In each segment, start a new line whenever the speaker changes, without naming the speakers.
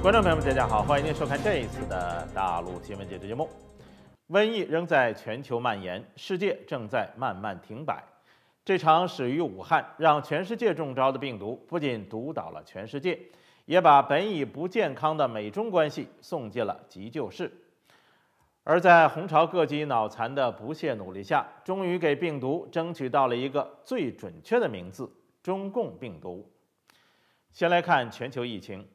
观众朋友们，大家好，欢迎您收看这一次的大陆新闻解读节目。瘟疫仍在全球蔓延，世界正在慢慢停摆。这场始于武汉、让全世界中招的病毒，不仅毒倒了全世界，也把本已不健康的美中关系送进了急救室。而在红朝各级脑残的不懈努力下，终于给病毒争取到了一个最准确的名字——中共病毒。先来看全球疫情。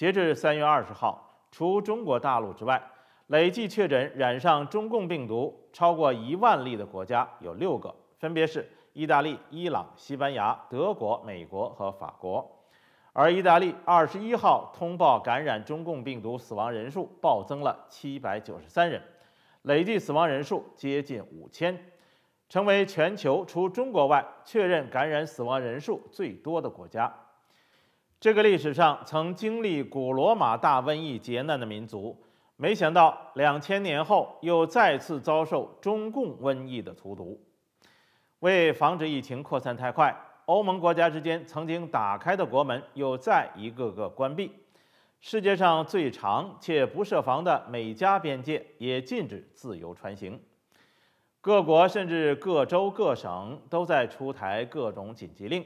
截至三月二十号，除中国大陆之外，累计确诊染上中共病毒超过一万例的国家有六个，分别是意大利、伊朗、西班牙、德国、美国和法国。而意大利二十一号通报感染中共病毒死亡人数暴增了七百九十三人，累计死亡人数接近五千，成为全球除中国外确认感染死亡人数最多的国家。这个历史上曾经历古罗马大瘟疫劫难的民族，没想到两千年后又再次遭受中共瘟疫的荼毒。为防止疫情扩散太快，欧盟国家之间曾经打开的国门又再一个个关闭。世界上最长且不设防的美加边界也禁止自由穿行。各国甚至各州各省都在出台各种紧急令，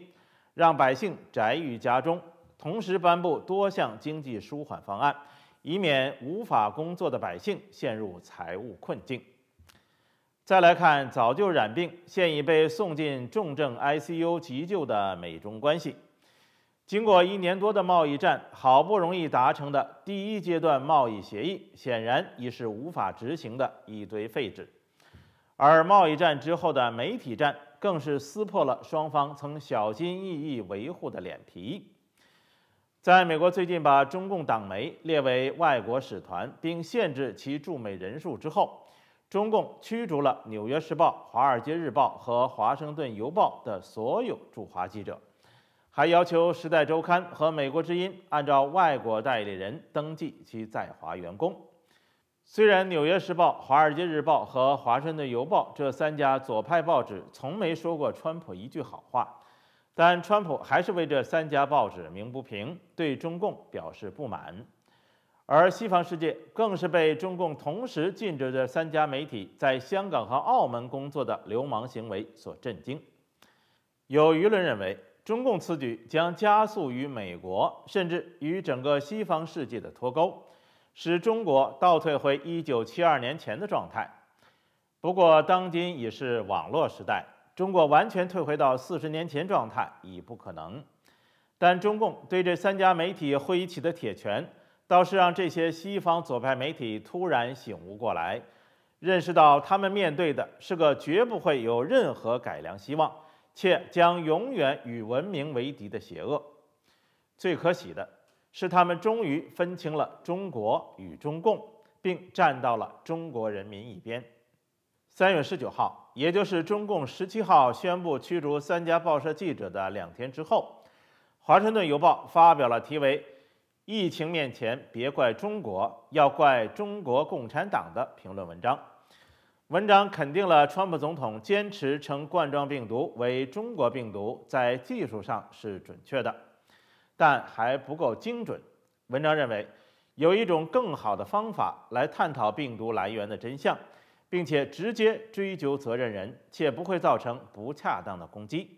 让百姓宅于家中。同时颁布多项经济舒缓方案，以免无法工作的百姓陷入财务困境。再来看早就染病、现已被送进重症 ICU 急救的美中关系，经过一年多的贸易战，好不容易达成的第一阶段贸易协议，显然已是无法执行的一堆废纸。而贸易战之后的媒体战，更是撕破了双方曾小心翼翼维护的脸皮。在美国最近把中共党媒列为外国使团，并限制其驻美人数之后，中共驱逐了《纽约时报》《华尔街日报》和《华盛顿邮报》的所有驻华记者，还要求《时代周刊》和《美国之音》按照外国代理人登记其在华员工。虽然《纽约时报》《华尔街日报》和《华盛顿邮报》这三家左派报纸从没说过川普一句好话。但川普还是为这三家报纸鸣不平，对中共表示不满，而西方世界更是被中共同时禁止这三家媒体在香港和澳门工作的流氓行为所震惊。有舆论认为，中共此举将加速与美国甚至与整个西方世界的脱钩，使中国倒退回1972年前的状态。不过，当今已是网络时代。中国完全退回到四十年前状态已不可能，但中共对这三家媒体挥起的铁拳，倒是让这些西方左派媒体突然醒悟过来，认识到他们面对的是个绝不会有任何改良希望，且将永远与文明为敌的邪恶。最可喜的是，他们终于分清了中国与中共，并站到了中国人民一边。三月十九号，也就是中共十七号宣布驱逐三家报社记者的两天之后，华盛顿邮报发表了题为“疫情面前别怪中国，要怪中国共产党的”评论文章。文章肯定了川普总统坚持称冠状病毒为中国病毒在技术上是准确的，但还不够精准。文章认为，有一种更好的方法来探讨病毒来源的真相。并且直接追究责任人，且不会造成不恰当的攻击。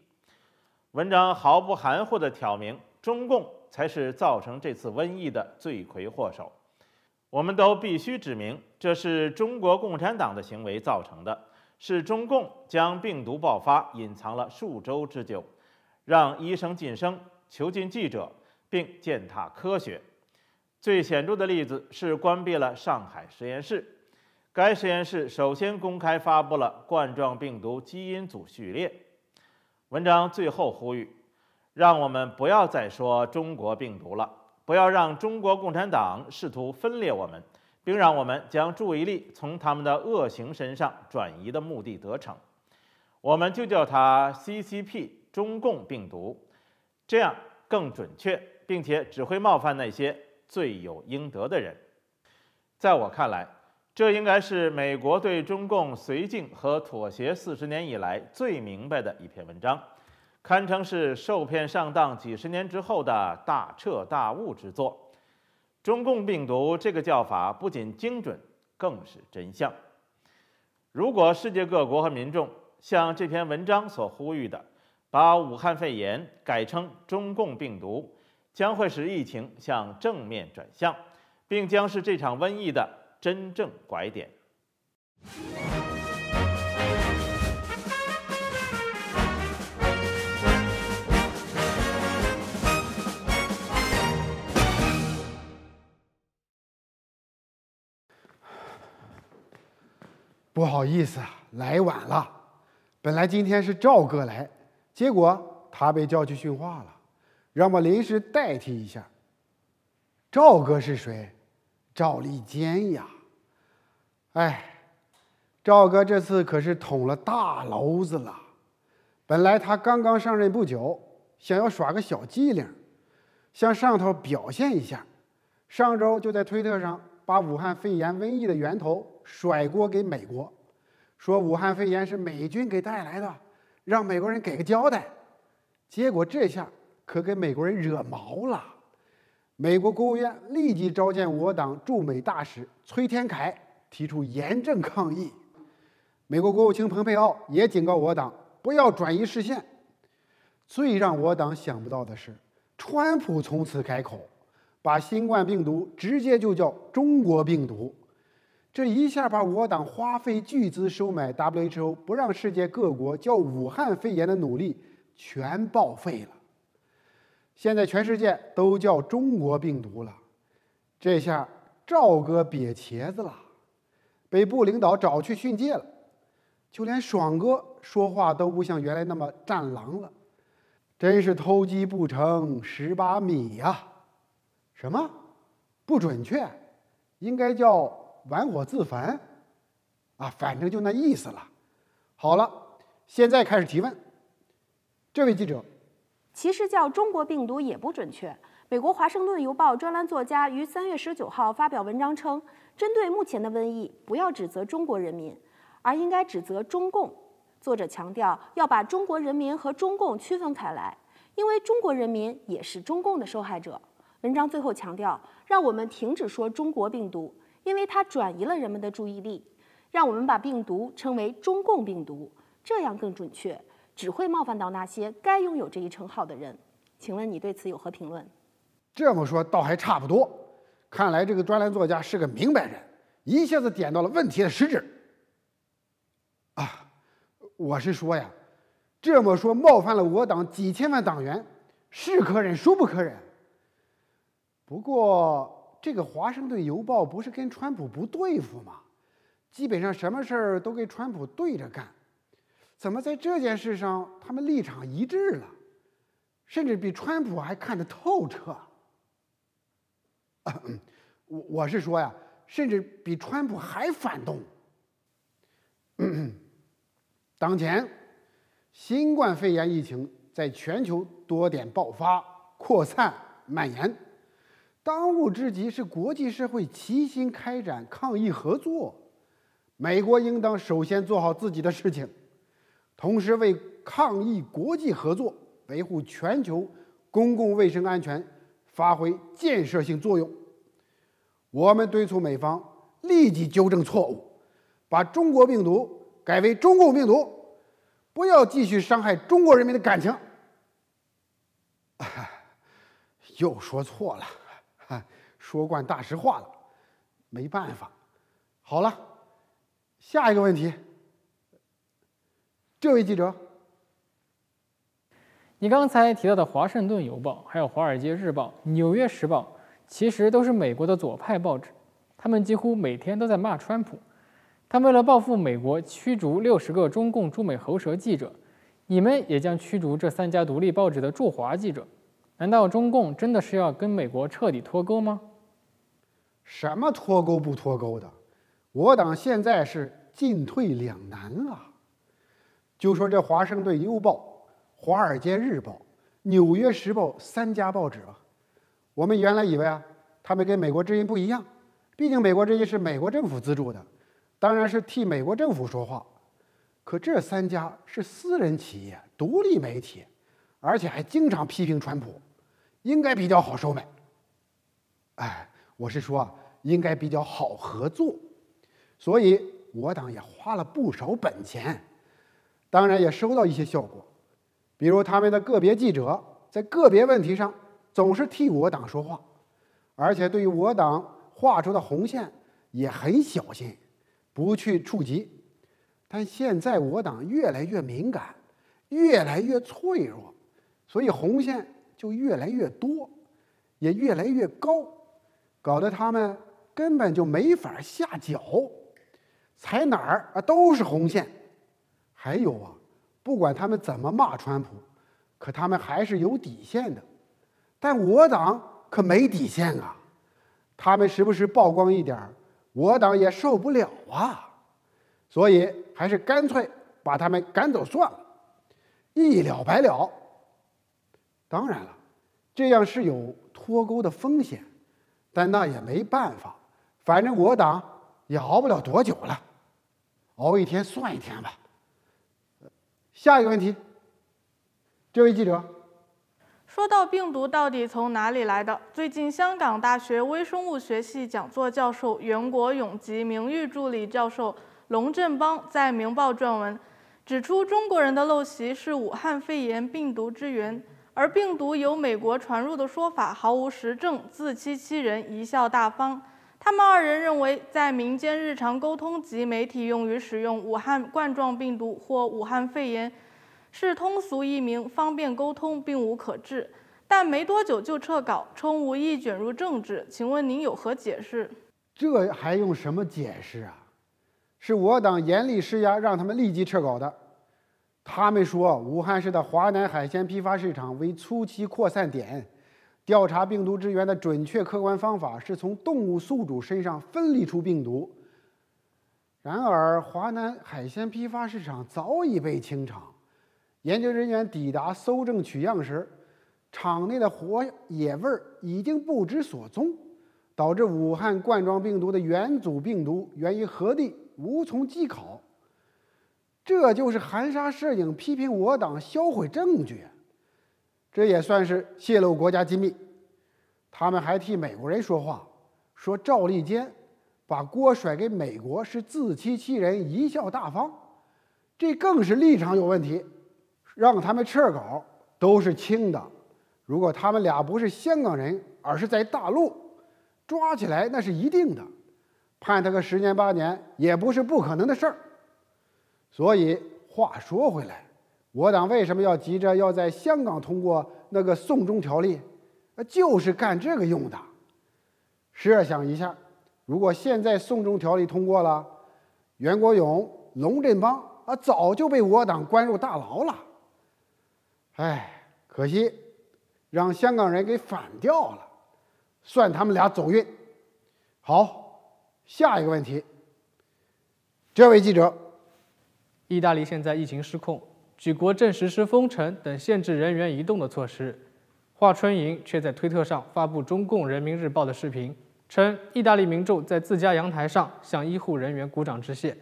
文章毫不含糊地挑明，中共才是造成这次瘟疫的罪魁祸首。我们都必须指明，这是中国共产党的行为造成的，是中共将病毒爆发隐藏了数周之久，让医生晋升，囚禁记者，并践踏科学。最显著的例子是关闭了上海实验室。该实验室首先公开发布了冠状病毒基因组序列。文章最后呼吁：“让我们不要再说中国病毒了，不要让中国共产党试图分裂我们，并让我们将注意力从他们的恶行身上转移的目的得逞。我们就叫它 CCP 中共病毒，这样更准确，并且只会冒犯那些罪有应得的人。”在我看来。这应该是美国对中共绥靖和妥协四十年以来最明白的一篇文章，堪称是受骗上当几十年之后的大彻大悟之作。中共病毒这个叫法不仅精准，更是真相。如果世界各国和民众像这篇文章所呼吁的，把武汉肺炎改称中共病毒，将会使疫情向正面转向，并将是这场瘟疫的。真正拐点。
不好意思啊，来晚了。本来今天是赵哥来，结果他被叫去训话了，让我临时代替一下。赵哥是谁？赵立坚呀。哎，赵哥这次可是捅了大娄子了。本来他刚刚上任不久，想要耍个小机灵，向上头表现一下。上周就在推特上把武汉肺炎瘟疫的源头甩锅给美国，说武汉肺炎是美军给带来的，让美国人给个交代。结果这下可给美国人惹毛了，美国国务院立即召见我党驻美大使崔天凯。提出严正抗议，美国国务卿蓬佩奥也警告我党不要转移视线。最让我党想不到的是，川普从此改口，把新冠病毒直接就叫中国病毒。这一下把我党花费巨资收买 WHO，不让世界各国叫武汉肺炎的努力全报废了。现在全世界都叫中国病毒了，这下赵哥瘪茄子了。被部领导找去训诫了，就连爽哥说话都不像原来那么战狼了，真是偷鸡不成蚀把米呀！什么？不准确，应该叫玩火自焚，啊，反正就那意思了。好了，现在开始提问。这位记者，其实叫中国病毒也不准确。美国《华盛顿邮报》专栏作家于三月十九号发表文章称，针对目前的瘟疫，不要指责中国人民，而应该指责中共。作者强调要把中国人民和中共区分开来，因为中国人民也是中共的受害者。文章最后强调，让我们停止说“中国病毒”，因为它转移了人们的注意力。让我们把病毒称为“中共病毒”，这样更准确，只会冒犯到那些该拥有这一称号的人。请问你对此有何评论？这么说倒还差不多，看来这个专栏作家是个明白人，一下子点到了问题的实质。啊，我是说呀，这么说冒犯了我党几千万党员，是可忍孰不可忍。不过这个华盛顿邮报不是跟川普不对付吗？基本上什么事儿都跟川普对着干，怎么在这件事上他们立场一致了，甚至比川普还看得透彻？我我是说呀，甚至比川普还反动。当前新冠肺炎疫情在全球多点爆发、扩散、蔓延，当务之急是国际社会齐心开展抗疫合作。美国应当首先做好自己的事情，同时为抗疫国际合作、维护全球公共卫生安全。发挥建设性作用，我们敦促美方立即纠正错误，把“中国病毒”改为“中共病毒”，不要继续伤害中国人民的感情。又说错了，说惯大实话了，没办法。好了，下一个问题，这位记者。你刚才提到的《华盛顿邮报》、还有《华尔街日报》、《纽约时报》，其实都是美国的左派报纸，他们几乎每天都在骂川普。他为了报复美国，驱逐六十个中共驻美喉舌记者，你们也将驱逐这三家独立报纸的驻华记者。难道中共真的是要跟美国彻底脱钩吗？什么脱钩不脱钩的？我党现在是进退两难啊！就说这《华盛顿邮报》。《华尔街日报》、《纽约时报》三家报纸吧，我们原来以为啊，他们跟《美国之音》不一样，毕竟《美国之音》是美国政府资助的，当然是替美国政府说话。可这三家是私人企业、独立媒体，而且还经常批评川普，应该比较好收买。哎，我是说，啊，应该比较好合作，所以我党也花了不少本钱，当然也收到一些效果。比如他们的个别记者在个别问题上总是替我党说话，而且对于我党画出的红线也很小心，不去触及。但现在我党越来越敏感，越来越脆弱，所以红线就越来越多，也越来越高，搞得他们根本就没法下脚，踩哪儿啊都是红线。还有啊。不管他们怎么骂川普，可他们还是有底线的。但我党可没底线啊！他们时不时曝光一点我党也受不了啊！所以还是干脆把他们赶走算了，一了百了。当然了，这样是有脱钩的风险，但那也没办法，反正我党也熬不了多久了，熬一天算一天吧。下一个问题，这位记者，
说到病毒到底从哪里来的？最近香港大学微生物学系讲座教授袁国勇及名誉助理教授龙振邦在《明报》撰文，指出中国人的陋习是武汉肺炎病毒之源，而病毒由美国传入的说法毫无实证，自欺欺人，贻笑大方。他们二人认为，在民间日常沟通及媒体用于使用“武汉冠状病毒”或“武汉肺炎”是通俗易明、方便沟通，并无可治。但没多久就撤稿，称无意卷入政治。请问您有何解释？
这还用什么解释啊？是我党严厉施压，让他们立即撤稿的。他们说武汉市的华南海鲜批发市场为初期扩散点。调查病毒之源的准确客观方法是从动物宿主身上分离出病毒。然而，华南海鲜批发市场早已被清场，研究人员抵达搜证取样时，场内的活野味儿已经不知所踪，导致武汉冠状病毒的原祖病毒源于何地无从稽考。这就是含沙射影批评我党销毁证据。这也算是泄露国家机密。他们还替美国人说话，说赵立坚把锅甩给美国是自欺欺人、贻笑大方，这更是立场有问题。让他们撤稿都是轻的，如果他们俩不是香港人，而是在大陆，抓起来那是一定的，判他个十年八年也不是不可能的事儿。所以话说回来。我党为什么要急着要在香港通过那个送终条例？就是干这个用的。试想一下，如果现在送终条例通过了，袁国勇、龙振邦啊，早就被我党关入大牢了。哎，可惜让香港人给反掉了，算他们俩走运。好，下一个问题。这位记者，意大利现在疫情失控。举国正实施封城等限制人员移动的措施，华春莹却在推特上发布中共人民日报的视频，称意大利民众在自家阳台上向医护人员鼓掌致谢，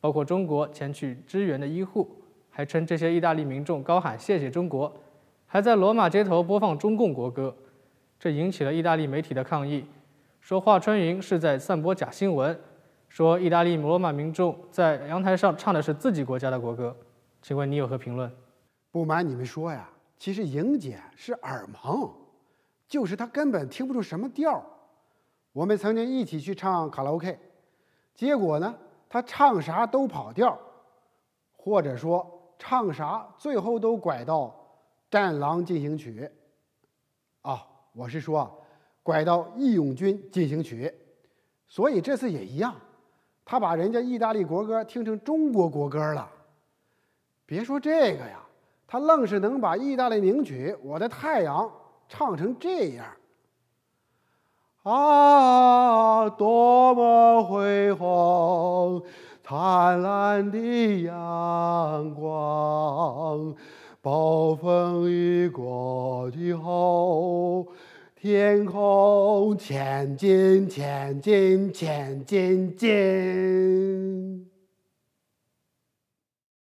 包括中国前去支援的医护，还称这些意大利民众高喊“谢谢中国”，还在罗马街头播放中共国歌，这引起了意大利媒体的抗议，说华春莹是在散播假新闻，说意大利罗马民众在阳台上唱的是自己国家的国歌。请问你有何评论？不瞒你们说呀，其实莹姐是耳盲，就是她根本听不出什么调儿。我们曾经一起去唱卡拉 OK，结果呢，她唱啥都跑调儿，或者说唱啥最后都拐到《战狼进行曲》啊，我是说拐到《义勇军进行曲》。所以这次也一样，她把人家意大利国歌听成中国国歌了。别说这个呀，他愣是能把意大利名曲《我的太阳》唱成这样啊，多么辉煌灿烂的阳光！暴风雨过去后，天空前进，前进，前进，进。